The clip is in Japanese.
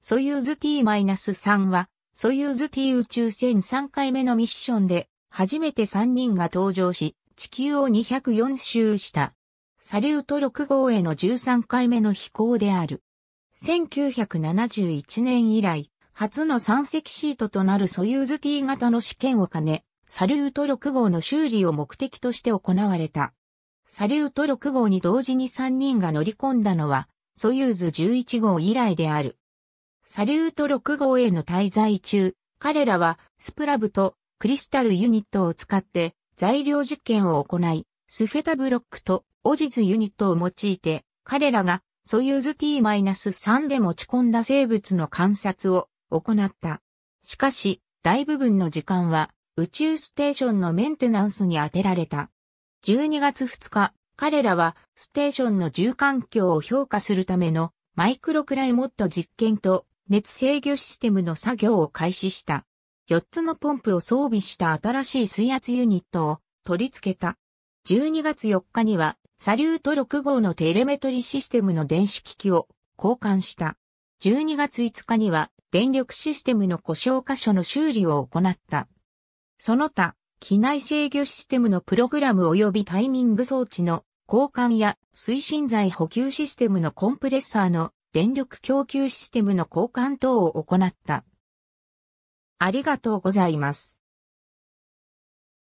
ソユーズ T-3 は、ソユーズ T 宇宙船3回目のミッションで、初めて3人が登場し、地球を204周した。サリュート6号への13回目の飛行である。1971年以来、初の3隻シートとなるソユーズ T 型の試験を兼ね、サリュート6号の修理を目的として行われた。サリュート6号に同時に3人が乗り込んだのは、ソユーズ11号以来である。サリュート6号への滞在中、彼らはスプラブとクリスタルユニットを使って材料実験を行い、スフェタブロックとオジズユニットを用いて、彼らがソユーズ T-3 で持ち込んだ生物の観察を行った。しかし、大部分の時間は宇宙ステーションのメンテナンスに充てられた。12月2日、彼らはステーションの住環境を評価するためのマイクロクライモット実験と熱制御システムの作業を開始した。4つのポンプを装備した新しい水圧ユニットを取り付けた。12月4日には、サリュート6号のテレメトリシステムの電子機器を交換した。12月5日には、電力システムの故障箇所の修理を行った。その他、機内制御システムのプログラム及びタイミング装置の交換や推進剤補給システムのコンプレッサーの電力供給システムの交換等を行った。ありがとうございます。